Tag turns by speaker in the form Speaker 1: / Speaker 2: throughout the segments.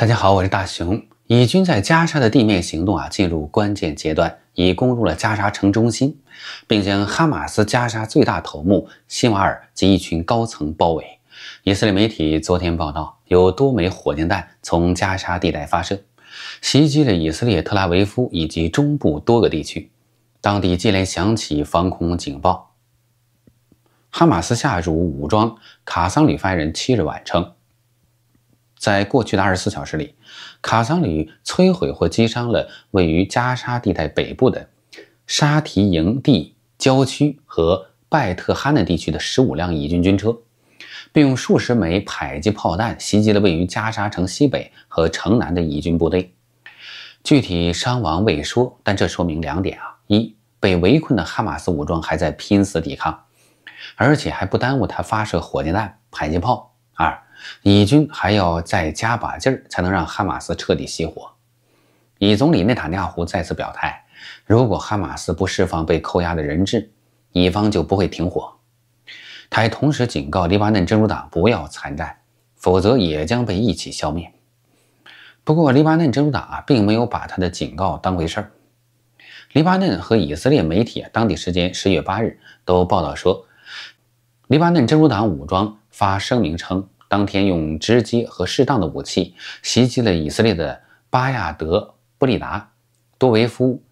Speaker 1: 大家好，我是大熊。以军在加沙的地面行动啊进入关键阶段，已攻入了加沙城中心，并将哈马斯加沙最大头目希瓦尔及一群高层包围。以色列媒体昨天报道，有多枚火箭弹从加沙地带发射，袭击了以色列特拉维夫以及中部多个地区，当地接连响起防空警报。哈马斯下属武装卡桑里发言人七日晚称。在过去的二十四小时里，卡桑旅摧毁或击伤了位于加沙地带北部的沙提营地郊区和拜特哈嫩地区的十五辆以军军车，并用数十枚迫击炮弹袭击了位于加沙城西北和城南的以军部队。具体伤亡未说，但这说明两点啊：一，被围困的哈马斯武装还在拼死抵抗，而且还不耽误他发射火箭弹、迫击炮。二，以军还要再加把劲儿，才能让哈马斯彻底熄火。以总理内塔尼亚胡再次表态，如果哈马斯不释放被扣押的人质，以方就不会停火。他还同时警告黎巴嫩真主党不要参战，否则也将被一起消灭。不过，黎巴嫩真主党啊，并没有把他的警告当回事儿。黎巴嫩和以色列媒体当地时间十月八日都报道说。黎巴嫩真主党武装发声明称，当天用直接和适当的武器袭击了以色列的巴亚德、布利达、多维夫、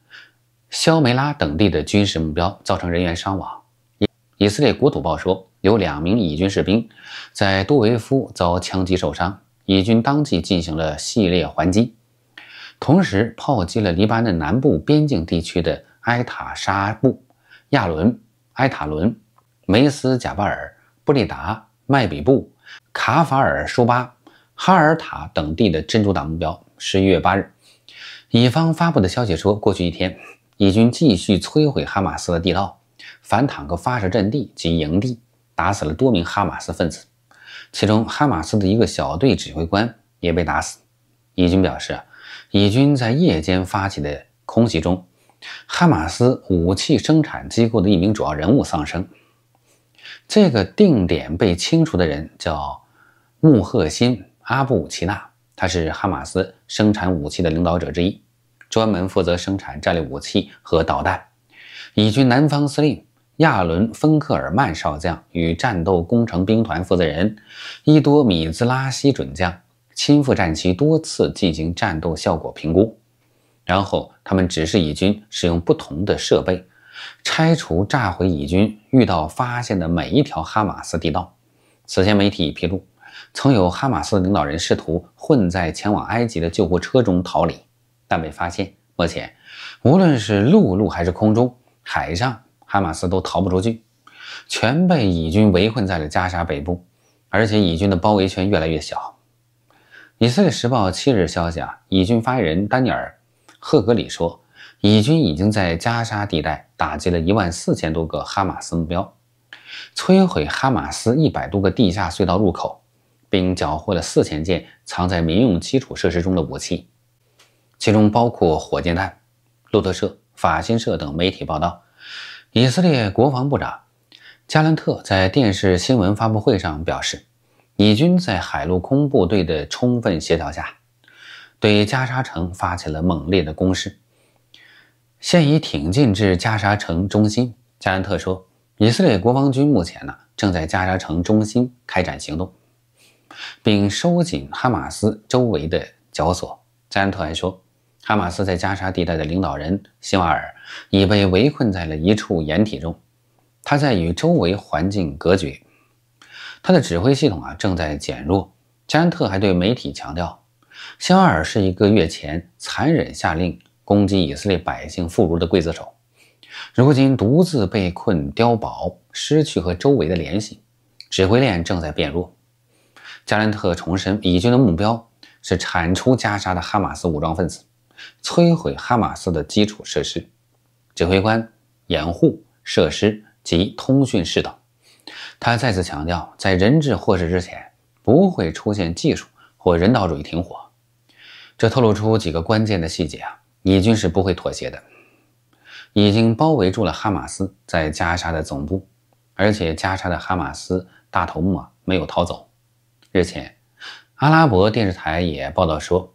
Speaker 1: 肖梅拉等地的军事目标，造成人员伤亡。以以色列国土报说，有两名以军士兵在多维夫遭枪击受伤，以军当即进行了系列还击，同时炮击了黎巴嫩南部边境地区的埃塔沙布、亚伦、埃塔伦。梅斯、贾巴尔、布里达、麦比布、卡法尔、舒巴、哈尔塔等地的珍珠党目标。十一月八日，以方发布的消息说，过去一天，以军继续摧毁哈马斯的地道、反坦克发射阵地及营地，打死了多名哈马斯分子，其中哈马斯的一个小队指挥官也被打死。以军表示，以军在夜间发起的空袭中，哈马斯武器生产机构的一名主要人物丧生。这个定点被清除的人叫穆赫辛·阿布齐纳，他是哈马斯生产武器的领导者之一，专门负责生产战略武器和导弹。以军南方司令亚伦·芬克尔曼少将与战斗工程兵团负责人伊多·米兹拉西准将亲赴战区多次进行战斗效果评估，然后他们指示以军使用不同的设备。拆除炸毁以军遇到发现的每一条哈马斯地道。此前媒体已披露，曾有哈马斯领导人试图混在前往埃及的救护车中逃离，但被发现。目前，无论是陆路还是空中、海上，哈马斯都逃不出去，全被以军围困在了加沙北部。而且，以军的包围圈越来越小。以色列时报七日消息啊，以军发言人丹尼尔·赫格里说。以军已经在加沙地带打击了一万四千多个哈马斯目标，摧毁哈马斯一百多个地下隧道入口，并缴获了四千件藏在民用基础设施中的武器，其中包括火箭弹。路透社、法新社等媒体报道，以色列国防部长加兰特在电视新闻发布会上表示，以军在海陆空部队的充分协调下，对加沙城发起了猛烈的攻势。现已挺进至加沙城中心。加兰特说，以色列国防军目前呢正在加沙城中心开展行动，并收紧哈马斯周围的绞索。加兰特还说，哈马斯在加沙地带的领导人希瓦尔已被围困在了一处掩体中，他在与周围环境隔绝，他的指挥系统啊正在减弱。加兰特还对媒体强调，希瓦尔是一个月前残忍下令。攻击以色列百姓妇孺的刽子手，如今独自被困碉堡，失去和周围的联系，指挥链正在变弱。加兰特重申，以军的目标是铲除加沙的哈马斯武装分子，摧毁哈马斯的基础设施，指挥官、掩护设施及通讯室等。他再次强调，在人质获释之前，不会出现技术或人道主义停火。这透露出几个关键的细节啊。以军是不会妥协的，已经包围住了哈马斯在加沙的总部，而且加沙的哈马斯大头目啊没有逃走。日前，阿拉伯电视台也报道说，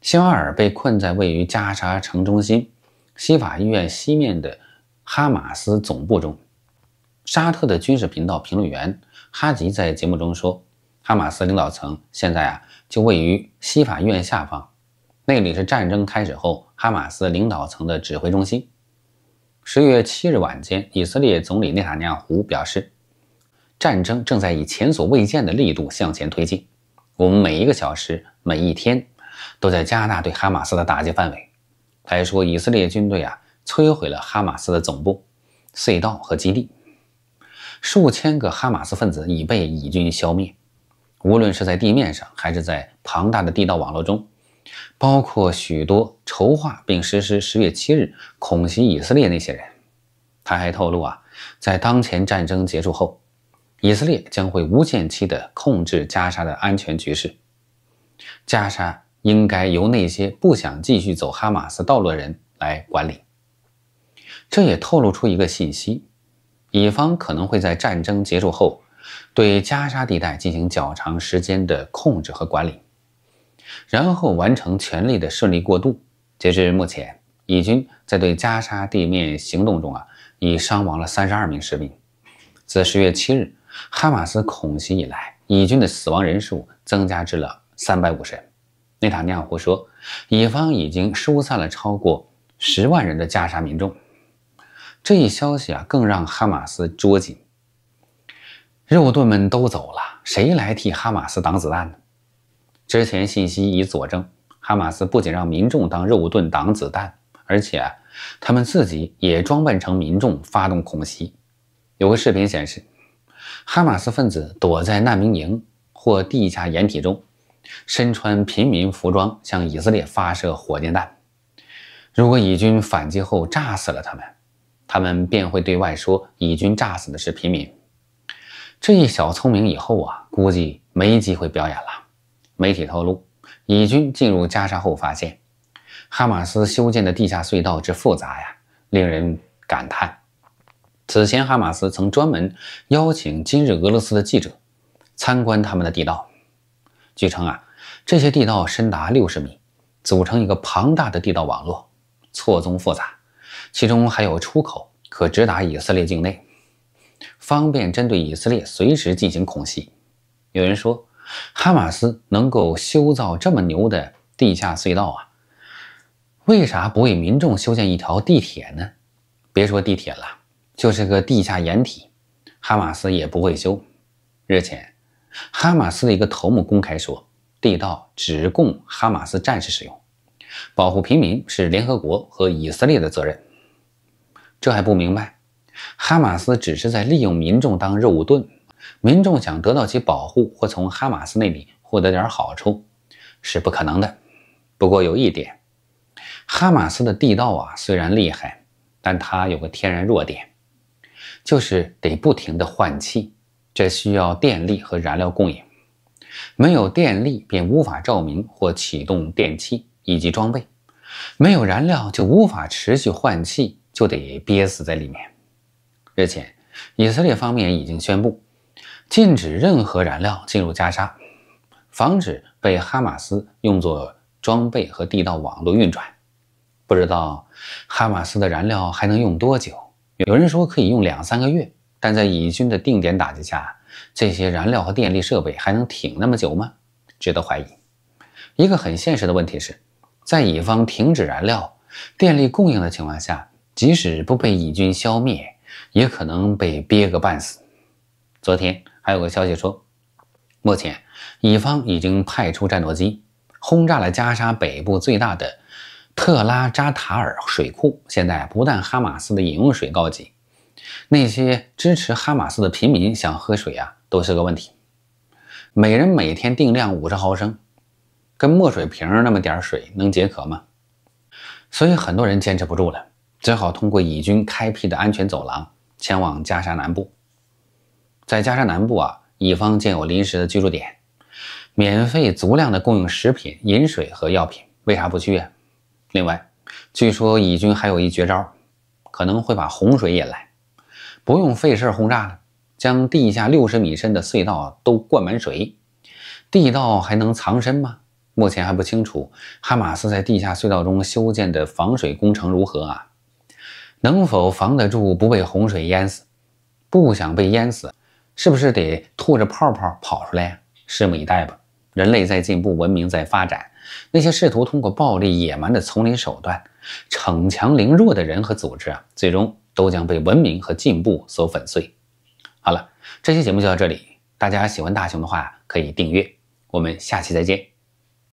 Speaker 1: 希瓦尔被困在位于加沙城中心西法医院西面的哈马斯总部中。沙特的军事频道评论员哈吉在节目中说，哈马斯领导层现在啊就位于西法医院下方。那里是战争开始后哈马斯领导层的指挥中心。十月七日晚间，以色列总理内塔尼亚胡表示，战争正在以前所未见的力度向前推进。我们每一个小时、每一天都在加大对哈马斯的打击范围。他还说，以色列军队啊摧毁了哈马斯的总部、隧道和基地，数千个哈马斯分子已被以军消灭。无论是在地面上，还是在庞大的地道网络中。包括许多筹划并实施十月七日恐袭以色列那些人。他还透露啊，在当前战争结束后，以色列将会无限期地控制加沙的安全局势。加沙应该由那些不想继续走哈马斯道路的人来管理。这也透露出一个信息：以方可能会在战争结束后对加沙地带进行较长时间的控制和管理。然后完成权力的顺利过渡。截至目前，以军在对加沙地面行动中啊，已伤亡了三十二名士兵。自十月七日哈马斯恐袭以来，以军的死亡人数增加至了三百五十人。内塔尼亚胡说，以方已经疏散了超过十万人的加沙民众。这一消息啊，更让哈马斯捉紧：肉盾们都走了，谁来替哈马斯挡子弹呢？之前信息已佐证，哈马斯不仅让民众当肉盾挡子弹，而且他们自己也装扮成民众发动恐袭。有个视频显示，哈马斯分子躲在难民营或地下掩体中，身穿平民服装向以色列发射火箭弹。如果以军反击后炸死了他们，他们便会对外说以军炸死的是平民。这一小聪明以后啊，估计没机会表演了。媒体透露，以军进入加沙后发现，哈马斯修建的地下隧道之复杂呀，令人感叹。此前，哈马斯曾专门邀请今日俄罗斯的记者参观他们的地道。据称啊，这些地道深达六十米，组成一个庞大的地道网络，错综复杂，其中还有出口可直达以色列境内，方便针对以色列随时进行空袭。有人说。哈马斯能够修造这么牛的地下隧道啊？为啥不为民众修建一条地铁呢？别说地铁了，就是个地下掩体，哈马斯也不会修。日前，哈马斯的一个头目公开说：“地道只供哈马斯战士使用，保护平民是联合国和以色列的责任。”这还不明白？哈马斯只是在利用民众当肉盾。民众想得到其保护或从哈马斯那里获得点好处是不可能的。不过有一点，哈马斯的地道啊虽然厉害，但它有个天然弱点，就是得不停地换气，这需要电力和燃料供应。没有电力，便无法照明或启动电器以及装备；没有燃料，就无法持续换气，就得憋死在里面。日前，以色列方面已经宣布。禁止任何燃料进入加沙，防止被哈马斯用作装备和地道网络运转。不知道哈马斯的燃料还能用多久？有人说可以用两三个月，但在以军的定点打击下，这些燃料和电力设备还能挺那么久吗？值得怀疑。一个很现实的问题是，在乙方停止燃料、电力供应的情况下，即使不被以军消灭，也可能被憋个半死。昨天。还有个消息说，目前以方已经派出战斗机轰炸了加沙北部最大的特拉扎塔尔水库。现在不但哈马斯的饮用水告急，那些支持哈马斯的平民想喝水啊都是个问题。每人每天定量五十毫升，跟墨水瓶那么点水能解渴吗？所以很多人坚持不住了，只好通过以军开辟的安全走廊前往加沙南部。在加沙南部啊，乙方建有临时的居住点，免费足量的供应食品、饮水和药品。为啥不去啊？另外，据说乙军还有一绝招，可能会把洪水引来，不用费事轰炸了，将地下六十米深的隧道都灌满水。地道还能藏身吗？目前还不清楚。哈马斯在地下隧道中修建的防水工程如何啊？能否防得住不被洪水淹死？不想被淹死。是不是得吐着泡泡跑出来呀？拭目以待吧。人类在进步，文明在发展，那些试图通过暴力、野蛮的丛林手段、逞强凌弱的人和组织啊，最终都将被文明和进步所粉碎。好了，这期节目就到这里。大家喜欢大熊的话，可以订阅。我们下期再见。